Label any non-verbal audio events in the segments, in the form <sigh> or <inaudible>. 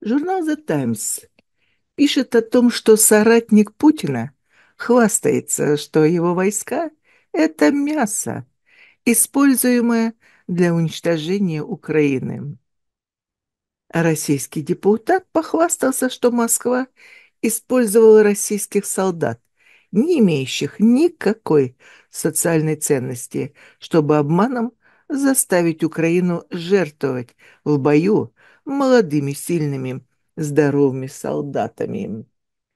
Журнал The Times пишет о том, что соратник Путина хвастается, что его войска – это мясо, используемое для уничтожения Украины. Российский депутат похвастался, что Москва использовала российских солдат, не имеющих никакой социальной ценности, чтобы обманом заставить Украину жертвовать в бою молодыми, сильными, здоровыми солдатами.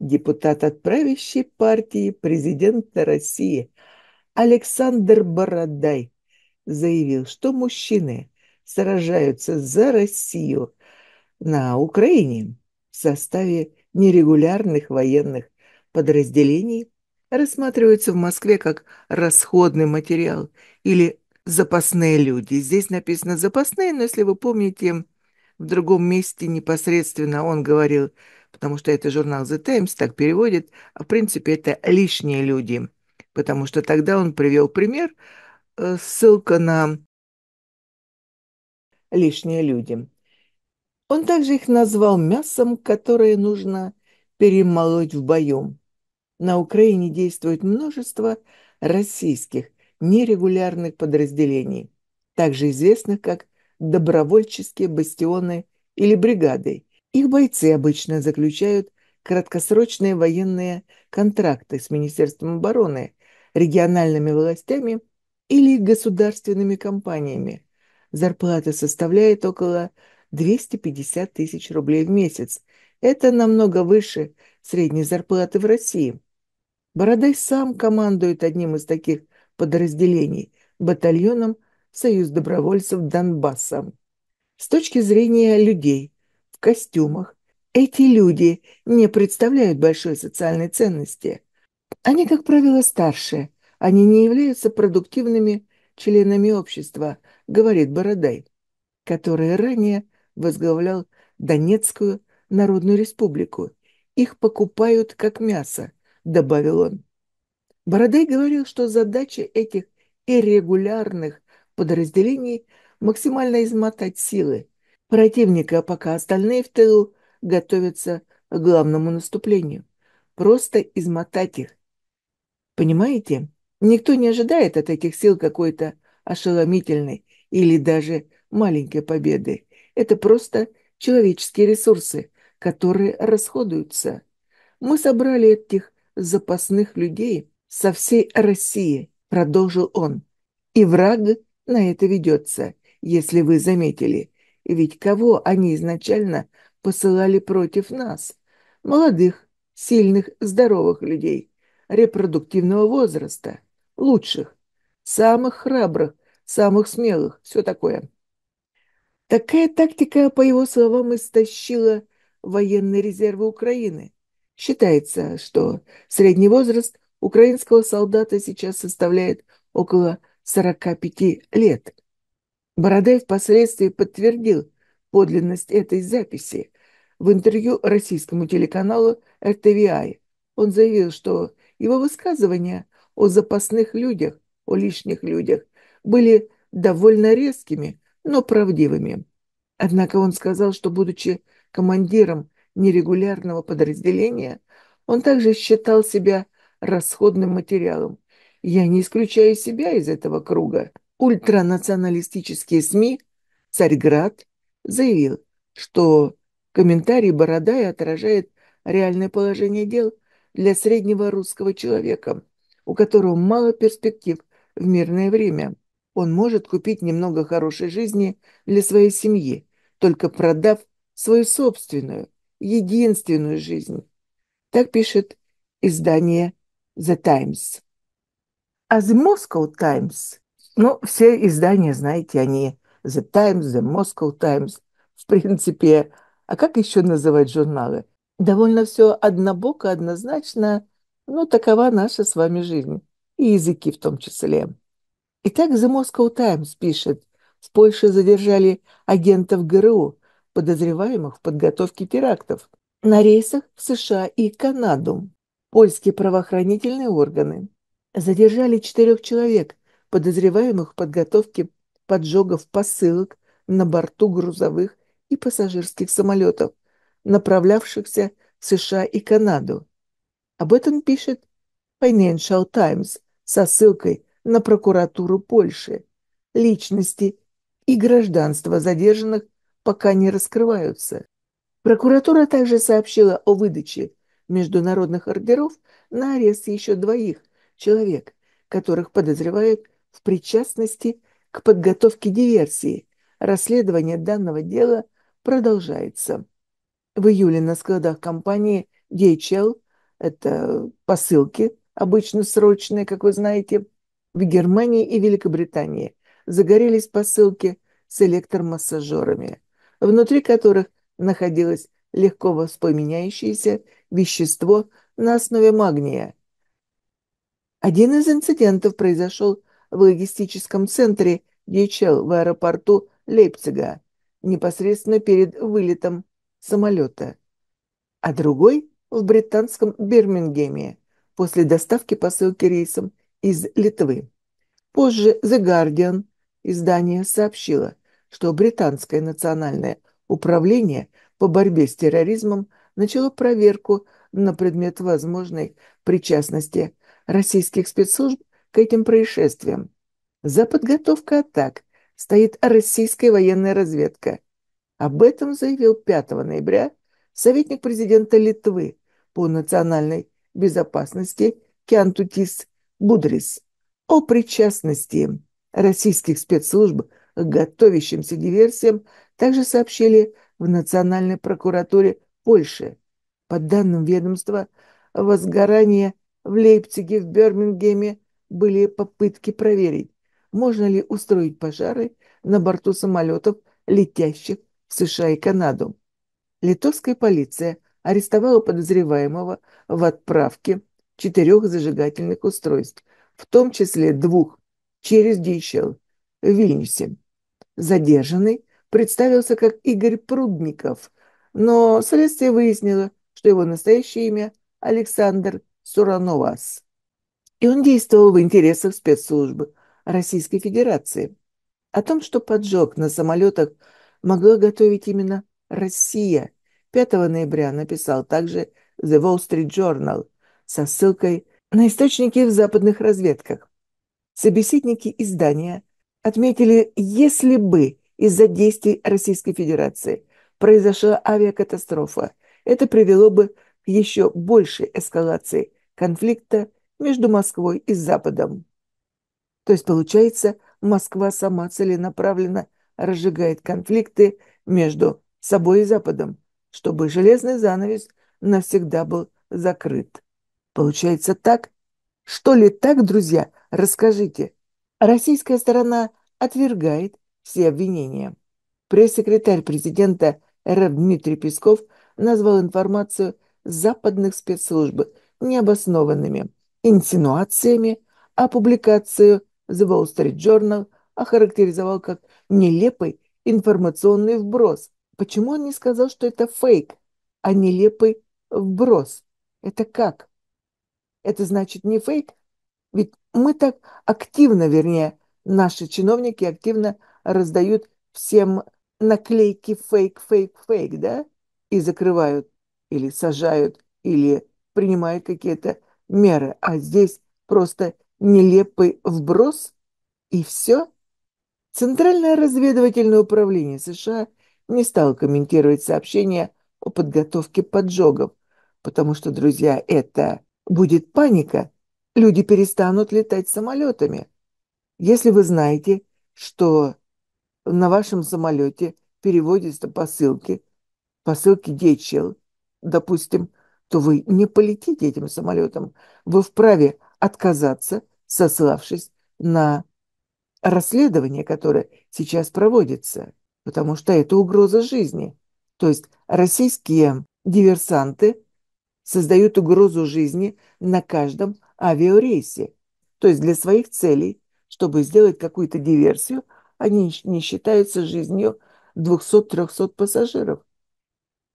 Депутат от правящей партии президента России Александр Бородай заявил, что мужчины сражаются за Россию на Украине в составе нерегулярных военных подразделений рассматриваются в Москве как расходный материал или запасные люди. Здесь написано «запасные», но если вы помните, в другом месте непосредственно он говорил, потому что это журнал The Times так переводит, а в принципе это «лишние люди», потому что тогда он привел пример, э, ссылка на «лишние люди». Он также их назвал мясом, которое нужно перемолоть в бою. На Украине действует множество российских нерегулярных подразделений, также известных как добровольческие бастионы или бригады. Их бойцы обычно заключают краткосрочные военные контракты с Министерством обороны, региональными властями или государственными компаниями. Зарплата составляет около 250 тысяч рублей в месяц. Это намного выше средней зарплаты в России. Бородай сам командует одним из таких подразделений – батальоном Союз добровольцев Донбасса. С точки зрения людей в костюмах, эти люди не представляют большой социальной ценности. Они, как правило, старше, они не являются продуктивными членами общества, говорит Бородай, который ранее возглавлял Донецкую Народную Республику. Их покупают как мясо, добавил он. Бородай говорил, что задача этих иррегулярных подразделений максимально измотать силы противника, пока остальные в тылу готовятся к главному наступлению. Просто измотать их. Понимаете? Никто не ожидает от этих сил какой-то ошеломительной или даже маленькой победы. Это просто человеческие ресурсы, которые расходуются. Мы собрали этих запасных людей со всей России, продолжил он. И враг на это ведется, если вы заметили. Ведь кого они изначально посылали против нас? Молодых, сильных, здоровых людей, репродуктивного возраста, лучших, самых храбрых, самых смелых, все такое. Такая тактика, по его словам, истощила военные резервы Украины. Считается, что средний возраст украинского солдата сейчас составляет около 45 лет. Бородай впоследствии подтвердил подлинность этой записи. В интервью российскому телеканалу RTVI. он заявил, что его высказывания о запасных людях, о лишних людях, были довольно резкими, но правдивыми. Однако он сказал, что, будучи командиром нерегулярного подразделения, он также считал себя расходным материалом, я не исключаю себя из этого круга. Ультранационалистические СМИ «Царьград» заявил, что комментарий Бородая отражает реальное положение дел для среднего русского человека, у которого мало перспектив в мирное время. Он может купить немного хорошей жизни для своей семьи, только продав свою собственную, единственную жизнь. Так пишет издание The Times. А The Moscow Times, ну, все издания, знаете, они The Times, The Moscow Times, <laughs> в принципе, а как еще называть журналы? Довольно все однобоко, однозначно, но такова наша с вами жизнь, и языки в том числе. Итак, The Moscow Times пишет, в Польше задержали агентов ГРУ, подозреваемых в подготовке терактов на рейсах в США и Канаду. Польские правоохранительные органы задержали четырех человек, подозреваемых в подготовке поджогов посылок на борту грузовых и пассажирских самолетов, направлявшихся в США и Канаду. Об этом пишет Financial Times со ссылкой на прокуратуру Польши. Личности и гражданство задержанных пока не раскрываются. Прокуратура также сообщила о выдаче международных ордеров на арест еще двоих – человек, которых подозревают в причастности к подготовке диверсии. Расследование данного дела продолжается. В июле на складах компании DHL, это посылки, обычно срочные, как вы знаете, в Германии и Великобритании, загорелись посылки с электромассажерами, внутри которых находилось легко воспламеняющееся вещество на основе магния – один из инцидентов произошел в логистическом центре DHL в аэропорту Лейпцига, непосредственно перед вылетом самолета, а другой в британском Бирмингеме после доставки посылки рейсом из Литвы. Позже The Guardian издание сообщило, что британское национальное управление по борьбе с терроризмом начало проверку на предмет возможной причастности российских спецслужб к этим происшествиям. За подготовкой атак стоит российская военная разведка. Об этом заявил 5 ноября советник президента Литвы по национальной безопасности Киантутис Будрис о причастности российских спецслужб к готовящимся диверсиям также сообщили в Национальной прокуратуре Польши. По данным ведомства, возгорание в Лейпциге, в Бермингеме были попытки проверить, можно ли устроить пожары на борту самолетов, летящих в США и Канаду. Литовская полиция арестовала подозреваемого в отправке четырех зажигательных устройств, в том числе двух, через DHL в Вильнюсе. Задержанный представился как Игорь Прудников, но следствие выяснило, что его настоящее имя Александр сторону вас. И он действовал в интересах спецслужбы Российской Федерации. О том, что поджог на самолетах могла готовить именно Россия, 5 ноября написал также The Wall Street Journal со ссылкой на источники в западных разведках. Собеседники издания отметили, если бы из-за действий Российской Федерации произошла авиакатастрофа, это привело бы к еще большей эскалации конфликта между Москвой и Западом. То есть, получается, Москва сама целенаправленно разжигает конфликты между собой и Западом, чтобы железный занавес навсегда был закрыт. Получается так? Что ли так, друзья? Расскажите. Российская сторона отвергает все обвинения. Пресс-секретарь президента РФ Дмитрий Песков назвал информацию западных спецслужб необоснованными инсинуациями, а публикацию The Wall Street Journal охарактеризовал как нелепый информационный вброс. Почему он не сказал, что это фейк, а нелепый вброс? Это как? Это значит не фейк? Ведь мы так активно, вернее, наши чиновники активно раздают всем наклейки фейк, фейк, фейк, да? И закрывают или сажают, или принимают какие-то меры, а здесь просто нелепый вброс и все. Центральное разведывательное управление США не стало комментировать сообщения о подготовке поджогов, потому что, друзья, это будет паника, люди перестанут летать самолетами. Если вы знаете, что на вашем самолете переводятся посылки, посылки Дечил, допустим, то вы не полетите этим самолетом. Вы вправе отказаться, сославшись на расследование, которое сейчас проводится, потому что это угроза жизни. То есть российские диверсанты создают угрозу жизни на каждом авиарейсе. То есть для своих целей, чтобы сделать какую-то диверсию, они не считаются жизнью 200-300 пассажиров.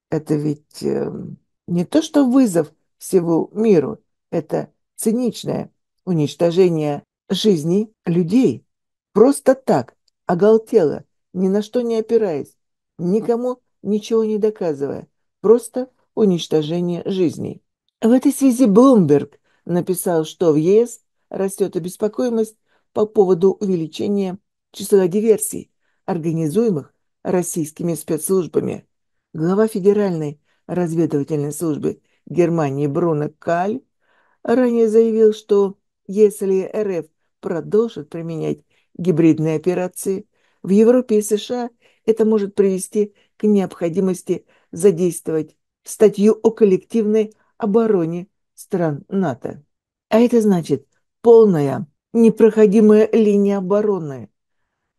Это ведь эм, не то, что вызов всего миру, это циничное уничтожение жизни людей. Просто так, оголтело, ни на что не опираясь, никому ничего не доказывая, просто уничтожение жизней. В этой связи Блумберг написал, что в ЕС растет обеспокоенность по поводу увеличения числа диверсий, организуемых российскими спецслужбами глава Федеральной разведывательной службы Германии Бруно Каль ранее заявил, что если РФ продолжит применять гибридные операции, в Европе и США это может привести к необходимости задействовать статью о коллективной обороне стран НАТО. А это значит полная непроходимая линия обороны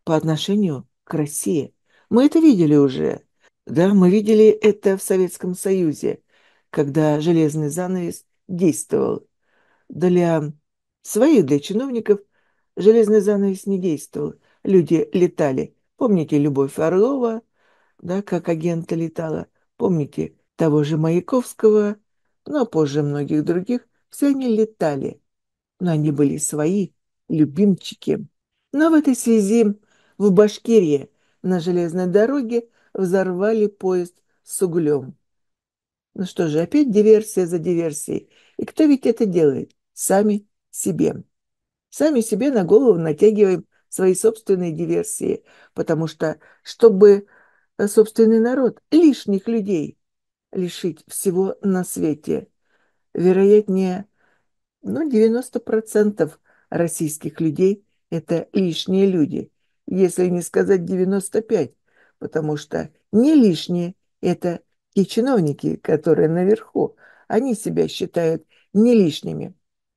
по отношению к России. Мы это видели уже. Да, мы видели это в Советском Союзе, когда железный занавес действовал. Для своих, для чиновников железный занавес не действовал. Люди летали. Помните Любовь Орлова, да, как агента летала? Помните того же Маяковского, Но ну, а позже многих других? Все они летали, но они были свои, любимчики. Но в этой связи в Башкирии на железной дороге – взорвали поезд с углем. Ну что же, опять диверсия за диверсией. И кто ведь это делает? Сами себе. Сами себе на голову натягиваем свои собственные диверсии, потому что, чтобы э, собственный народ лишних людей лишить всего на свете, вероятнее, ну, 90% российских людей – это лишние люди, если не сказать 95% потому что не лишние это те чиновники, которые наверху, они себя считают не лишними.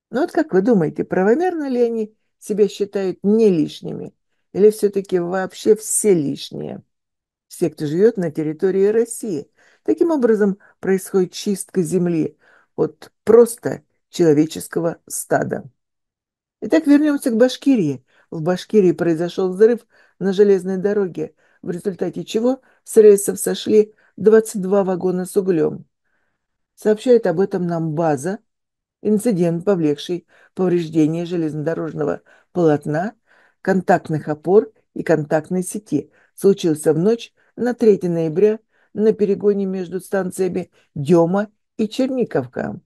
Но ну, вот как вы думаете, правомерно ли они себя считают не лишними? Или все-таки вообще все лишние? Все, кто живет на территории России. Таким образом, происходит чистка земли от просто человеческого стада. Итак, вернемся к Башкирии. В Башкирии произошел взрыв на железной дороге в результате чего с рейсов сошли 22 вагона с углем. Сообщает об этом нам база, инцидент, повлекший повреждение железнодорожного полотна, контактных опор и контактной сети, случился в ночь на 3 ноября на перегоне между станциями Дема и Черниковка.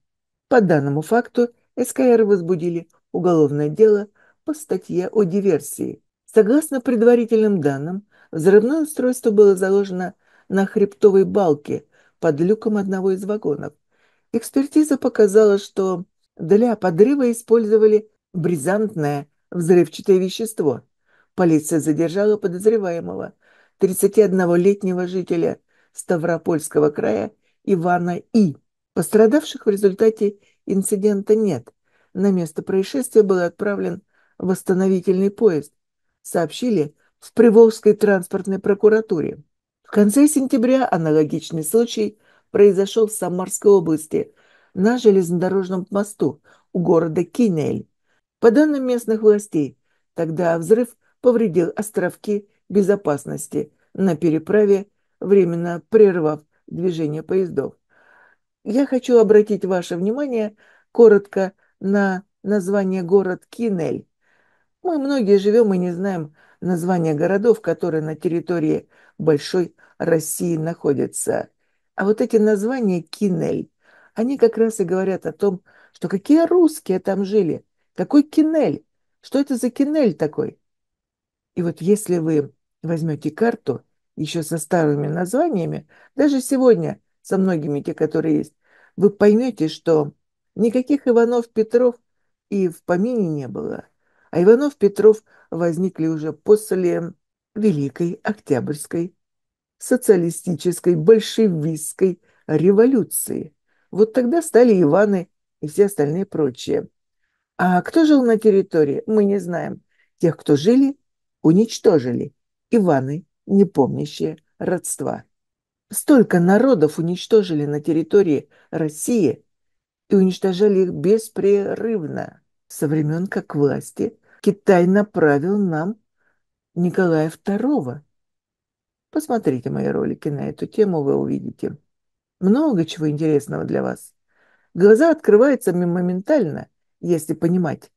По данному факту СКР возбудили уголовное дело по статье о диверсии. Согласно предварительным данным, Взрывное устройство было заложено на хребтовой балке под люком одного из вагонов. Экспертиза показала, что для подрыва использовали бризантное взрывчатое вещество. Полиция задержала подозреваемого, 31-летнего жителя Ставропольского края Ивана И. Пострадавших в результате инцидента нет. На место происшествия был отправлен восстановительный поезд. Сообщили в Приволжской транспортной прокуратуре. В конце сентября аналогичный случай произошел в Самарской области на железнодорожном мосту у города Кинель. По данным местных властей, тогда взрыв повредил островки безопасности на переправе, временно прервав движение поездов. Я хочу обратить ваше внимание коротко на название город Кинель. Мы многие живем и не знаем, названия городов, которые на территории большой России находятся. А вот эти названия кинель, они как раз и говорят о том, что какие русские там жили, какой кинель, что это за кинель такой. И вот если вы возьмете карту еще со старыми названиями, даже сегодня со многими те, которые есть, вы поймете, что никаких Иванов-Петров и в помине не было. А Иванов-Петров – возникли уже после Великой Октябрьской, социалистической, большевистской революции. Вот тогда стали Иваны и все остальные прочие. А кто жил на территории, мы не знаем. Тех, кто жили, уничтожили. Иваны, не помнящие родства. Столько народов уничтожили на территории России и уничтожали их беспрерывно со времен как власти – Китай направил нам Николая II. Посмотрите мои ролики на эту тему, вы увидите. Много чего интересного для вас. Глаза открываются моментально, если понимать.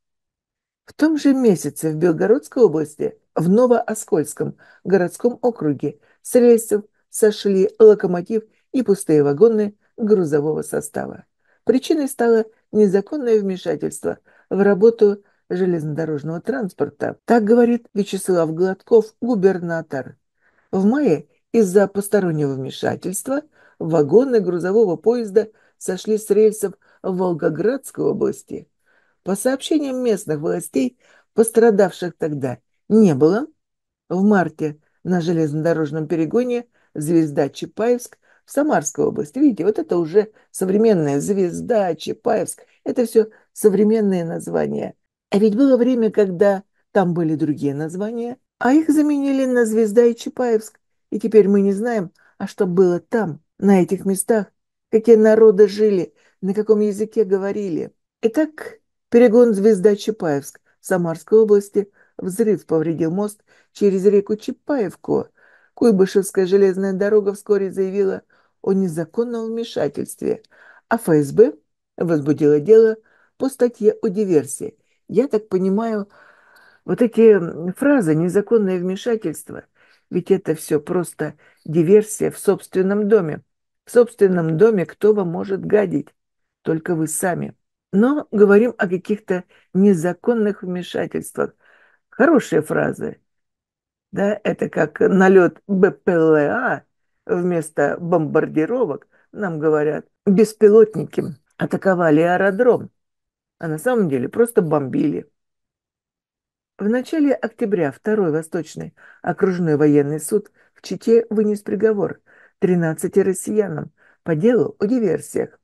В том же месяце в Белгородской области, в Новооскольском городском округе, с рельсов сошли локомотив и пустые вагоны грузового состава. Причиной стало незаконное вмешательство в работу железнодорожного транспорта. Так говорит Вячеслав Гладков, губернатор. В мае из-за постороннего вмешательства вагоны грузового поезда сошли с рельсов в Волгоградской области. По сообщениям местных властей, пострадавших тогда не было. В марте на железнодорожном перегоне «Звезда Чапаевск» в Самарской области. Видите, вот это уже современная «Звезда», «Чапаевск». Это все современные названия. А ведь было время, когда там были другие названия, а их заменили на «Звезда» и «Чапаевск». И теперь мы не знаем, а что было там, на этих местах, какие народы жили, на каком языке говорили. Итак, перегон «Звезда» Чапаевск в Самарской области. Взрыв повредил мост через реку Чапаевку. Куйбышевская железная дорога вскоре заявила о незаконном вмешательстве, а ФСБ возбудила дело по статье о диверсии. Я так понимаю, вот эти фразы «незаконное вмешательство», ведь это все просто диверсия в собственном доме. В собственном доме кто вам может гадить? Только вы сами. Но говорим о каких-то незаконных вмешательствах. Хорошие фразы. Да, это как налет БПЛА вместо бомбардировок. Нам говорят, беспилотники атаковали аэродром а на самом деле просто бомбили. В начале октября второй Восточный окружной военный суд в Чите вынес приговор 13 россиянам по делу о диверсиях.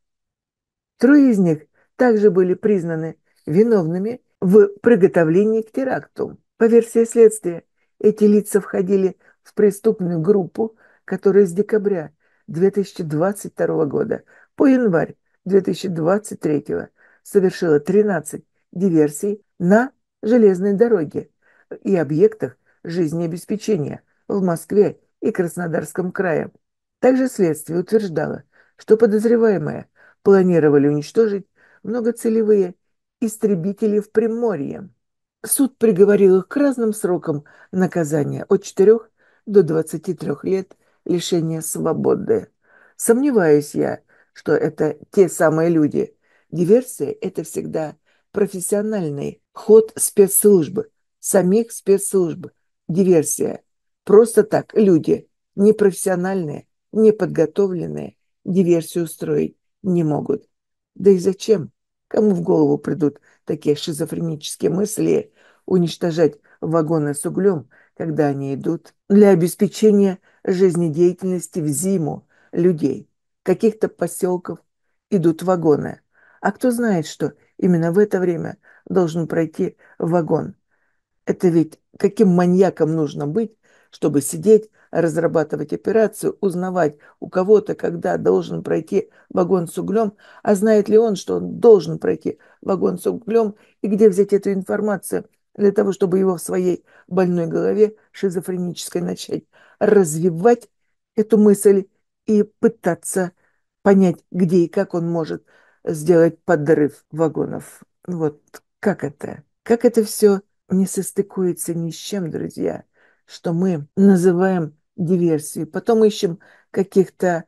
Трое из них также были признаны виновными в приготовлении к теракту. По версии следствия, эти лица входили в преступную группу, которая с декабря 2022 года по январь 2023 года совершила 13 диверсий на железной дороге и объектах жизнеобеспечения в Москве и Краснодарском крае. Также следствие утверждало, что подозреваемые планировали уничтожить многоцелевые истребители в Приморье. Суд приговорил их к разным срокам наказания от 4 до 23 лет лишения свободы. Сомневаюсь я, что это те самые люди, Диверсия – это всегда профессиональный ход спецслужбы, самих спецслужб. Диверсия. Просто так люди, непрофессиональные, неподготовленные, диверсию устроить не могут. Да и зачем? Кому в голову придут такие шизофренические мысли уничтожать вагоны с углем, когда они идут для обеспечения жизнедеятельности в зиму людей? Каких-то поселков идут вагоны – а кто знает, что именно в это время должен пройти вагон? Это ведь каким маньяком нужно быть, чтобы сидеть, разрабатывать операцию, узнавать у кого-то, когда должен пройти вагон с углем, а знает ли он, что он должен пройти вагон с углем и где взять эту информацию для того, чтобы его в своей больной голове шизофренической начать развивать эту мысль и пытаться понять, где и как он может сделать подрыв вагонов. Вот как это? Как это все не состыкуется ни с чем, друзья, что мы называем диверсией. Потом ищем каких-то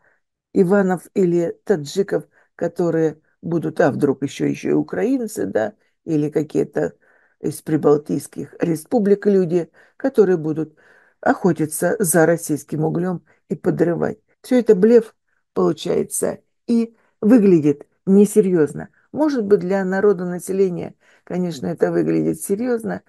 Иванов или таджиков, которые будут, а вдруг еще, еще и украинцы, да, или какие-то из прибалтийских республик люди, которые будут охотиться за российским углем и подрывать. Все это блеф получается и выглядит несерьезно. Может быть, для народа населения, конечно, это выглядит серьезно,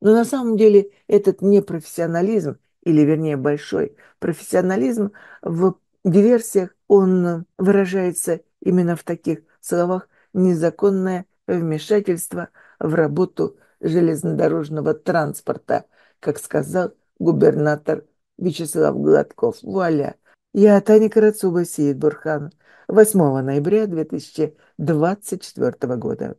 но на самом деле этот непрофессионализм, или вернее большой профессионализм в диверсиях, он выражается именно в таких словах «незаконное вмешательство в работу железнодорожного транспорта», как сказал губернатор Вячеслав Гладков. Вуаля! Я Таня Карацуба, Сеид Бурхан. 8 ноября 2024 года.